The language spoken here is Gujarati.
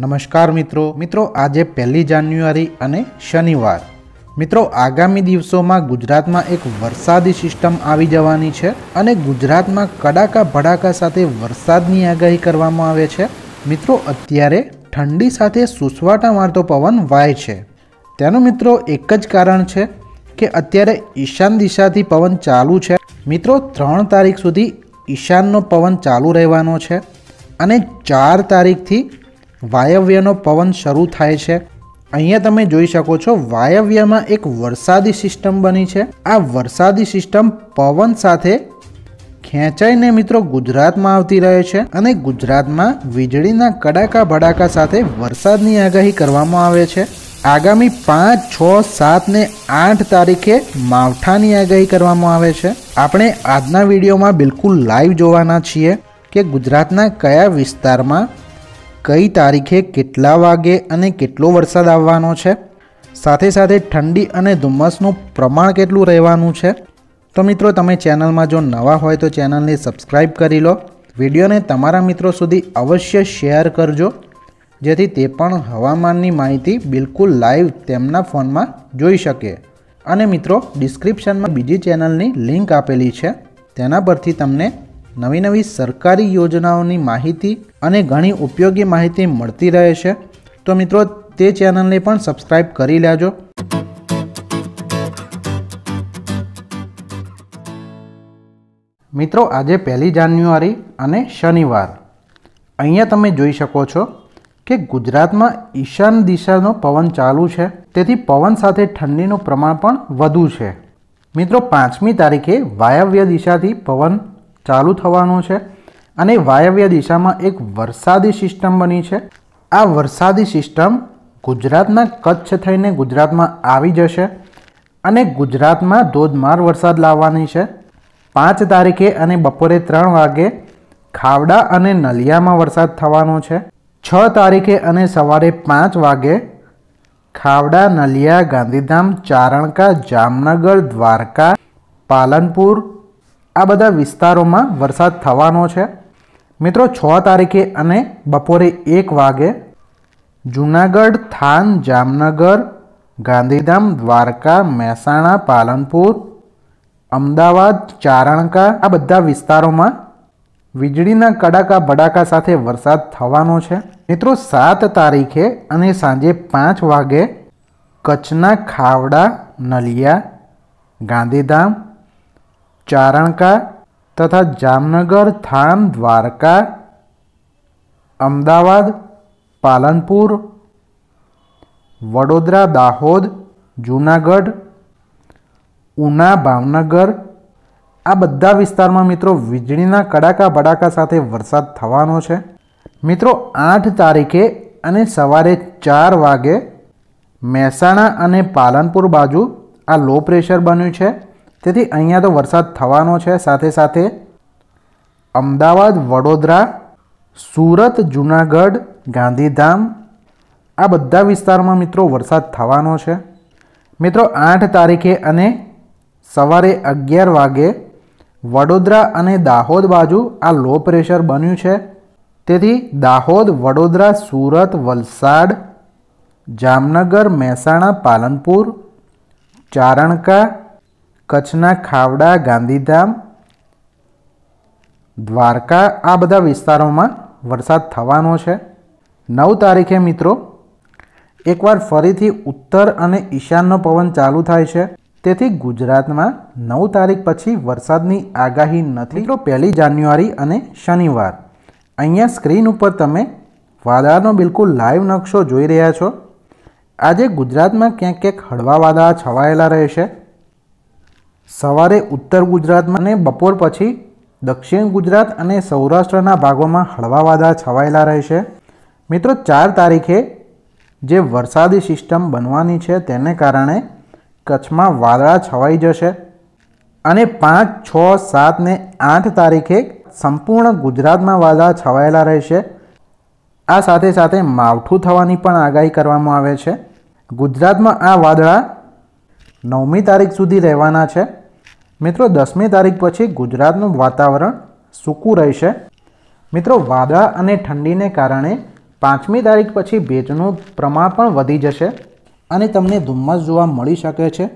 નમસ્કાર મિત્રો મિત્રો આજે પહેલી જાન્યુઆરી અને શનિવાર મિત્રો આગામી દિવસોમાં ગુજરાતમાં એક વરસાદી સિસ્ટમ આવી જવાની છે અને ગુજરાતમાં કડાકા ભડાકા સાથે વરસાદની આગાહી કરવામાં આવે છે મિત્રો અત્યારે ઠંડી સાથે સુસવાટા મારતો પવન વાય છે તેનું મિત્રો એક જ કારણ છે કે અત્યારે ઈશાન દિશાથી પવન ચાલુ છે મિત્રો ત્રણ તારીખ સુધી ઈશાનનો પવન ચાલુ રહેવાનો છે અને ચાર તારીખથી વાયવ્યનો પવન શરૂ થાય છે અહીંયા તમે જોઈ શકો છો વાયવ્યમાં એક વરસાદી સિસ્ટમ બની છે આ વરસાદી સિસ્ટમ પવન સાથે ખેંચાઈને મિત્રો ગુજરાતમાં આવતી રહે છે અને ગુજરાતમાં વીજળીના કડાકા ભડાકા સાથે વરસાદની આગાહી કરવામાં આવે છે આગામી પાંચ છ સાત ને આઠ તારીખે માવઠાની આગાહી કરવામાં આવે છે આપણે આજના વિડીયોમાં બિલકુલ લાઈવ જોવાના છીએ કે ગુજરાતના કયા વિસ્તારમાં કઈ તારીખે કેટલા વાગે અને કેટલો વરસાદ આવવાનો છે સાથે સાથે ઠંડી અને ધુમ્મસનું પ્રમાણ કેટલું રહેવાનું છે તો મિત્રો તમે ચેનલમાં જો નવા હોય તો ચેનલને સબસ્ક્રાઈબ કરી લો વિડીયોને તમારા મિત્રો સુધી અવશ્ય શેર કરજો જેથી તે પણ હવામાનની માહિતી બિલકુલ લાઈવ તેમના ફોનમાં જોઈ શકે અને મિત્રો ડિસ્ક્રિપ્શનમાં બીજી ચેનલની લિંક આપેલી છે તેના પરથી તમને નવી નવી સરકારી યોજનાઓની માહિતી અને ઘણી ઉપયોગી માહિતી મળતી રહે છે તો મિત્રો તે ચેનલને પણ સબસ્ક્રાઈબ કરી લેજો મિત્રો આજે પહેલી જાન્યુઆરી અને શનિવાર અહીંયા તમે જોઈ શકો છો કે ગુજરાતમાં ઈશાન દિશાનો પવન ચાલુ છે તેથી પવન સાથે ઠંડીનું પ્રમાણ પણ વધુ છે મિત્રો પાંચમી તારીખે વાયવ્ય દિશાથી પવન ચાલુ થવાનો છે અને વાયવ્ય દિશામાં એક વરસાદી સિસ્ટમ બની છે આ વરસાદી સિસ્ટમ ગુજરાતના કચ્છ થઈને ગુજરાતમાં આવી જશે અને ગુજરાતમાં ધોધમાર વરસાદ લાવવાની છે પાંચ તારીખે અને બપોરે ત્રણ વાગે ખાવડા અને નલિયામાં વરસાદ થવાનો છે છ તારીખે અને સવારે પાંચ વાગે ખાવડા નલિયા ગાંધીધામ ચારણકા જામનગર દ્વારકા પાલનપુર આ બધા વિસ્તારોમાં વરસાદ થવાનો છે મિત્રો છ તારીખે અને બપોરે એક વાગે જૂનાગઢ થાન જામનગર ગાંધીધામ દ્વારકા મહેસાણા પાલનપુર અમદાવાદ ચારણકા આ બધા વિસ્તારોમાં વીજળીના કડાકા ભડાકા સાથે વરસાદ થવાનો છે મિત્રો સાત તારીખે અને સાંજે પાંચ વાગે કચ્છના ખાવડા નલિયા ગાંધીધામ ચારણકા તથા જામનગર થાણ દ્વારકા અમદાવાદ પાલનપુર વડોદરા દાહોદ જૂનાગઢ ઉના ભાવનગર આ બધા વિસ્તારમાં મિત્રો વીજળીના કડાકા ભડાકા સાથે વરસાદ થવાનો છે મિત્રો આઠ તારીખે અને સવારે ચાર વાગે મહેસાણા અને પાલનપુર બાજુ આ લો પ્રેશર બન્યું છે તેથી અહીંયા તો વરસાદ થવાનો છે સાથે સાથે અમદાવાદ વડોદરા સુરત જૂનાગઢ ગાંધીધામ આ બધા વિસ્તારમાં મિત્રો વરસાદ થવાનો છે મિત્રો આઠ તારીખે અને સવારે અગિયાર વાગે વડોદરા અને દાહોદ બાજુ આ લો પ્રેશર બન્યું છે તેથી દાહોદ વડોદરા સુરત વલસાડ જામનગર મહેસાણા પાલનપુર ચારણકા કચ્છના ખાવડા ગાંધીધામ દ્વારકા આ બધા વિસ્તારોમાં વરસાદ થવાનો છે નવ તારીખે મિત્રો એકવાર ફરીથી ઉત્તર અને ઈશાનનો પવન ચાલુ થાય છે તેથી ગુજરાતમાં નવ તારીખ પછી વરસાદની આગાહી નથી તો પહેલી જાન્યુઆરી અને શનિવાર અહીંયા સ્ક્રીન ઉપર તમે વાદળાનો બિલકુલ લાઈવ નકશો જોઈ રહ્યા છો આજે ગુજરાતમાં ક્યાંક ક્યાંક હળવા વાદળા છવાયેલા રહેશે સવારે ઉત્તર ગુજરાતમાં અને બપોર પછી દક્ષિણ ગુજરાત અને સૌરાષ્ટ્રના ભાગોમાં હળવા વાદળા છવાયેલા રહેશે મિત્રો ચાર તારીખે જે વરસાદી સિસ્ટમ બનવાની છે તેને કારણે કચ્છમાં વાદળા છવાઈ જશે અને પાંચ છ સાત ને આઠ તારીખે સંપૂર્ણ ગુજરાતમાં વાદળા છવાયેલા રહેશે આ સાથે સાથે માવઠું થવાની પણ આગાહી કરવામાં આવે છે ગુજરાતમાં આ વાદળા નવમી તારીખ સુધી રહેવાના છે મિત્રો દસમી તારીખ પછી ગુજરાતનું વાતાવરણ સૂકું રહેશે મિત્રો વાદળા અને ઠંડીને કારણે પાંચમી તારીખ પછી ભેજનું પ્રમાણ પણ વધી જશે અને તમને ધુમ્મસ જોવા મળી શકે છે